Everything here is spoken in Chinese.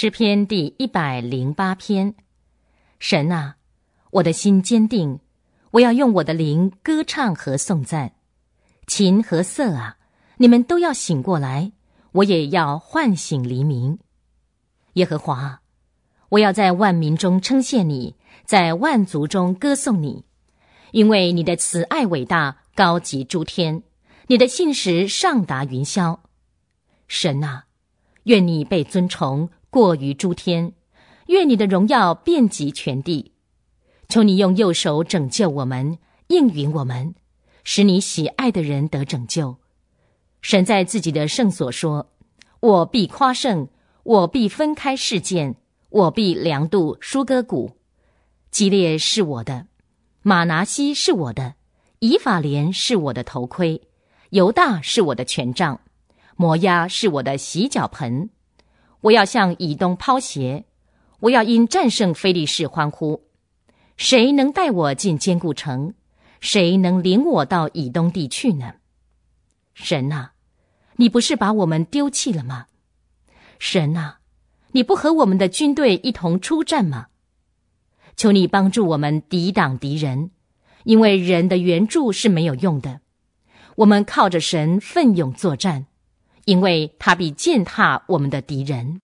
诗篇第一百零八篇，神啊，我的心坚定，我要用我的灵歌唱和颂赞，琴和瑟啊，你们都要醒过来，我也要唤醒黎明。耶和华，我要在万民中称谢你，在万族中歌颂你，因为你的慈爱伟大，高及诸天，你的信实上达云霄。神啊，愿你被尊崇。过于诸天，愿你的荣耀遍及全地。求你用右手拯救我们，应允我们，使你喜爱的人得拯救。神在自己的圣所说：“我必夸胜，我必分开事件，我必量度舒歌谷。基列是我的，马拿西是我的，以法莲是我的头盔，犹大是我的权杖，摩押是我的洗脚盆。”我要向以东抛鞋，我要因战胜非利士欢呼。谁能带我进坚固城？谁能领我到以东地去呢？神啊，你不是把我们丢弃了吗？神啊，你不和我们的军队一同出战吗？求你帮助我们抵挡敌人，因为人的援助是没有用的。我们靠着神奋勇作战。因为他必践踏我们的敌人。